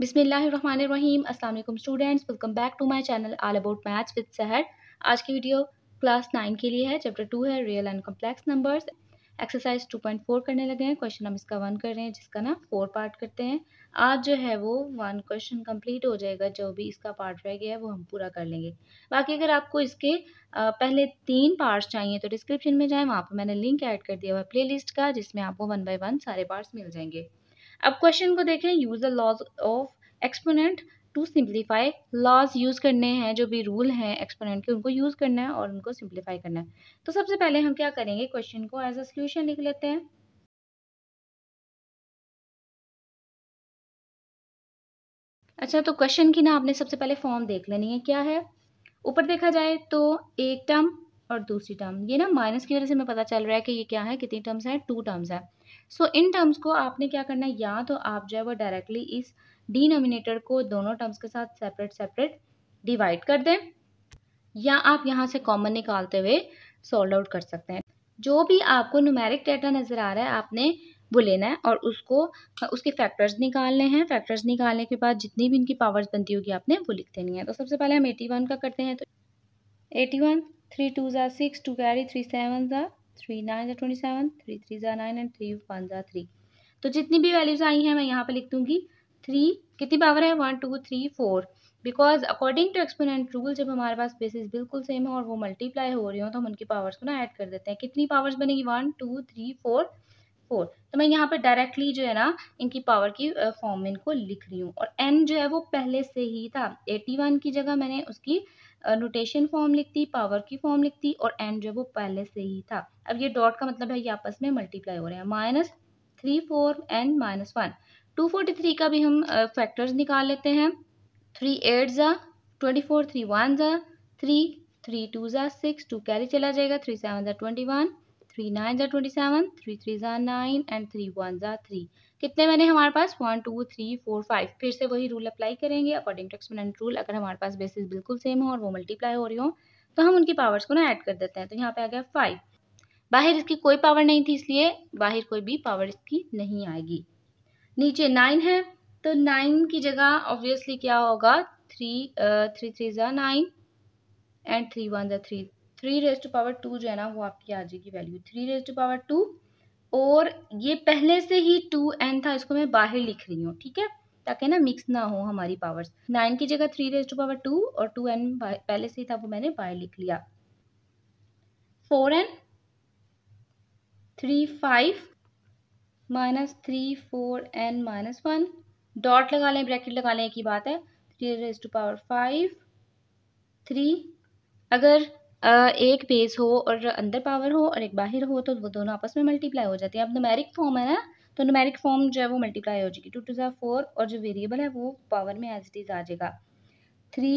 बिसमीम अल्लाम students welcome back to my channel all about maths with Sahar आज की वीडियो क्लास नाइन के लिए है चैप्टर टू है real and complex numbers exercise two point four करने लगे हैं क्वेश्चन हम इसका वन कर रहे हैं जिसका ना फोर पार्ट करते हैं आज जो है वो वन क्वेश्चन कम्प्लीट हो जाएगा जो भी इसका पार्ट रह गया है वो हम पूरा कर लेंगे बाकी अगर आपको इसके पहले तीन पार्ट्स चाहिए तो डिस्क्रिप्शन में जाएँ वहाँ पर मैंने लिंक ऐड कर दिया हुआ प्ले लिस्ट का जिसमें आपको वन बाई वन सारे पार्ट्स मिल जाएंगे अब क्वेश्चन को देखें use the laws of exponent to simplify laws use करने हैं जो भी रूल हैं एक्सपोनेंट के उनको यूज़ करना है और उनको सिंप्लीफाई करना है तो सबसे पहले हम क्या करेंगे क्वेश्चन को एज अ सोल्यूशन लिख लेते हैं अच्छा तो क्वेश्चन की ना आपने सबसे पहले फॉर्म देख लेनी है क्या है ऊपर देखा जाए तो एक टर्म और दूसरी टर्म ये ना माइनस की वजह से हमें पता चल रहा है कि ये क्या है कितनी टर्म्स हैं टू टर्म्स हैं सो इन टर्म्स को आपने क्या करना है या तो आप जो है वो डायरेक्टली इस डिनोमिनेटर को दोनों टर्म्स के साथ सेपरेट सेपरेट डिवाइड कर दें या आप यहाँ से कॉमन निकालते हुए सॉल्व आउट कर सकते हैं जो भी आपको न्यूमेरिक डेटा नज़र आ रहा है आपने वो लेना है और उसको उसके फैक्टर्स निकालने हैं फैक्टर्स निकालने के बाद जितनी भी इनकी पावर्स बनती होगी आपने वो लिख देनी है तो सबसे पहले हम एटी वन का करते हैं तो एटी वन थ्री टू ज़ा six two carry three seven ज़ा थ्री नाइन ज़ा ट्वेंटी सेवन थ्री थ्री ज़ा नाइन एंड थ्री वन ज़ा थ्री तो जितनी भी वैल्यूज आई हैं मैं यहाँ पे लिख दूंगी थ्री कितनी पावर है one two three four because according to exponent rule जब हमारे पास बेसिस बिल्कुल सेम है और वो मल्टीप्लाई हो रही हो तो हम उनकी पावर्स को ना ऐड कर देते हैं कितनी पावर्स बनेगी one two three four four तो मैं यहाँ पर डायरेक्टली जो है ना इनकी पावर की फॉर्म में इनको लिख रही हूँ और एन जो है वो पहले से ही था एटी वन की जगह मैंने उसकी नोटेशन फॉर्म लिखती पावर की फॉर्म लिखती और एंड जो वो पहले से ही था अब ये डॉट का मतलब है ये आपस में मल्टीप्लाई हो रहे हैं minus three four and minus one two forty three का भी हम फैक्टर्स uh, निकाल लेते हैं थ्री एट ज़ा ट्वेंटी फोर थ्री वन ज़ा थ्री थ्री टू ज़ा सिक्स टू कैरी चला जाएगा थ्री सेवन ज़ा ट्वेंटी वन थ्री नाइन ज़ा ट्वेंटी सेवन थ्री थ्री ज़ा नाइन एंड थ्री वन ज़ा थ्री कितने बने हमारे पास one two three four five फिर से वही रूल अप्लाई करेंगे अकॉर्डिंग टू एक्सपोनेंट रूल अगर हमारे पास बेसिस बिल्कुल सेम हो और वो मल्टीप्लाई हो रही हो तो हम उनकी पावर्स को ना ऐड कर देते हैं तो यहाँ पे आ गया फाइव बाहर इसकी कोई पावर नहीं थी इसलिए बाहर कोई भी पावर इसकी नहीं आएगी नीचे नाइन है तो नाइन की जगह ऑब्वियसली क्या होगा थ्री थ्री थ्री ज़ा नाइन एंड थ्री वन ज़ा three three raise to power two जो है ना वो आपकी आ जाएगी value three raise to power two और ये पहले से ही टू एन था इसको मैं बाहर लिख रही हूँ ठीक है ताकि ना मिक्स ना हो हमारी पावर्स नाइन की जगह three raise to power two और टू एन पहले से ही था वो मैंने बाहर लिख लिया four n three five minus three four n minus one dot लगा लें ब्रैकेट लगा लें की बात है three raise to power five three अगर एक बेस हो और अंदर पावर हो और एक बाहर हो तो वो दोनों आपस में मल्टीप्लाई हो जाती है अब नुमेरिक फॉर्म है ना तो नुमेरिक फॉर्म जो है वो मल्टीप्लाई हो जाएगी टू टू फोर और जो वेरिएबल है वो पावर में एज इट इज़ आ जाएगा three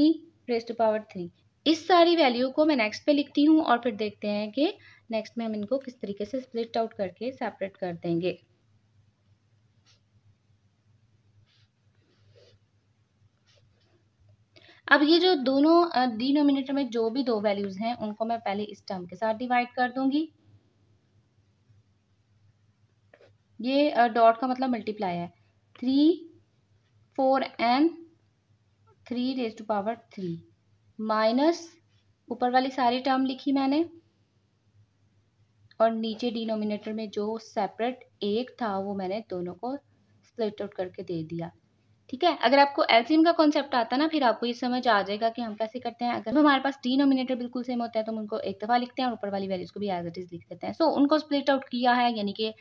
raise to power three इस सारी वैल्यू को मैं नेक्स्ट पे लिखती हूँ और फिर देखते हैं कि नेक्स्ट में हम इनको किस तरीके से स्प्लिट आउट करके सेपरेट कर देंगे अब ये जो दोनों डिनोमिनेटर में जो भी दो वैल्यूज़ हैं उनको मैं पहले इस टर्म के साथ डिवाइड कर दूंगी ये डॉट का मतलब मल्टीप्लाई है three four n three raise to power three minus ऊपर वाली सारी टर्म लिखी मैंने और नीचे डिनोमिनेटर में जो सेपरेट एक था वो मैंने दोनों को स्प्लिट आउट करके दे दिया ठीक है अगर आपको एल्सियम का कॉन्सेप्ट आता है ना फिर आपको ये समझ आ जाएगा कि हम कैसे करते हैं अगर हमारे पास डिनोमिनेटर बिल्कुल सेम होता है तो हम उनको एक दफ़ा लिखते हैं और ऊपर वाली वैल्यूज़ को भी एज इट इज़ लिख देते हैं सो so, उनको स्प्लिट आउट किया है यानी कि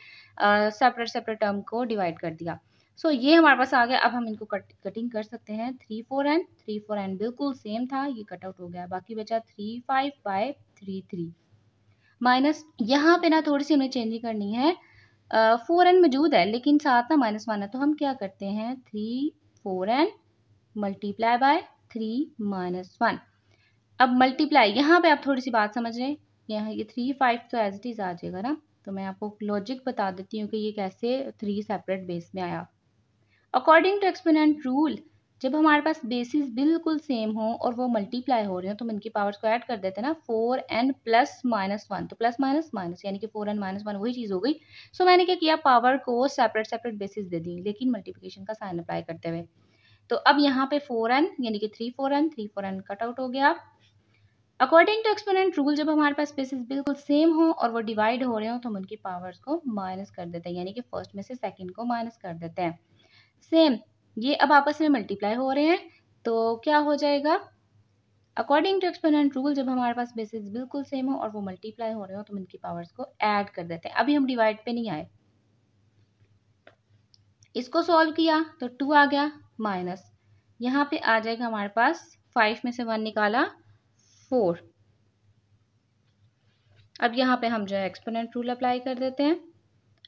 सेपरेट सेपरेट टर्म को डिवाइड कर दिया सो so, ये हमारे पास आ गया अब हम इनको कट कटिंग कर सकते हैं three four n three four n बिल्कुल सेम था ये कट आउट हो गया बाकी बचा three five five three three minus यहाँ पे ना थोड़ी सी हमें चेंजिंग करनी है फोर एन मौजूद है लेकिन साथ ना माइनस वन है तो हम क्या करते हैं three four n multiply by three minus one अब मल्टीप्लाई यहाँ पे आप थोड़ी सी बात समझ रहे हैं यहाँ ये थ्री फाइव तो एज इट इज़ आ जाएगा ना तो मैं आपको लॉजिक बता देती हूँ कि ये कैसे थ्री सेपरेट बेस में आया अकॉर्डिंग टू एक्सपोनेंट रूल जब हमारे पास बेसिस बिल्कुल सेम हो और वो मल्टीप्लाई हो रहे हो तो हम इनकी पावर्स को ऐड कर देते हैं ना four n plus minus one तो प्लस माइनस माइनस यानी कि फोर एन माइनस वन वही चीज़ हो गई सो मैंने क्या किया पावर को सेपरेट सेपरेट बेसिस दे दी लेकिन मल्टीप्लिकेशन का साइन अप्लाई करते हुए तो अब यहाँ पे फोर एन यानी कि three four n three four n cut out हो गया अकॉर्डिंग टू एक्सपोनेंट रूल जब हमारे पास बेसिस बिल्कुल सेम हो और वो डिवाइड हो रहे हो तो हम उनकी पावर्स को माइनस कर देते हैं यानी कि फर्स्ट में से सेकेंड को माइनस कर देते हैं सेम ये अब आपस में मल्टीप्लाई हो रहे हैं तो क्या हो जाएगा अकॉर्डिंग टू एक्सपेरेंट रूल जब हमारे पास बेसिस बिल्कुल सेम हो और वो मल्टीप्लाई हो रहे हो तो हम इनकी पावर्स को ऐड कर देते हैं अभी हम डिवाइड पे नहीं आए इसको सॉल्व किया तो टू आ गया माइनस यहाँ पे आ जाएगा हमारे पास फाइव में से वन निकाला फोर अब यहाँ पे हम जो है एक्सपोनेंट रूल अप्लाई कर देते हैं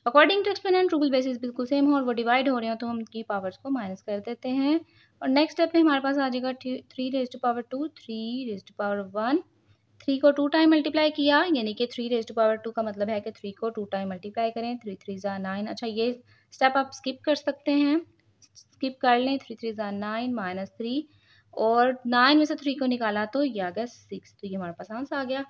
according to exponent rule basis बिल्कुल सेम हो और वो डिवाइड हो रहे हो तो हम उनकी पावर्स को माइनस कर देते हैं और नेक्स्ट स्टेप में हमारे पास आ जाएगा three raise to power two three raise to power one three को टू टाइम मल्टीप्लाई किया यानी कि three raise to power two का मतलब है कि थ्री को टू टाइम मल्टीप्लाई करें थ्री थ्री ज़ा नाइन अच्छा ये स्टेप आप स्किप कर सकते हैं स्किप कर लें थ्री थ्री ज़ा नाइन माइनस थ्री और नाइन में से थ्री को निकाला तो ये आ गया सिक्स तो ये हमारे पास आंसर आ गया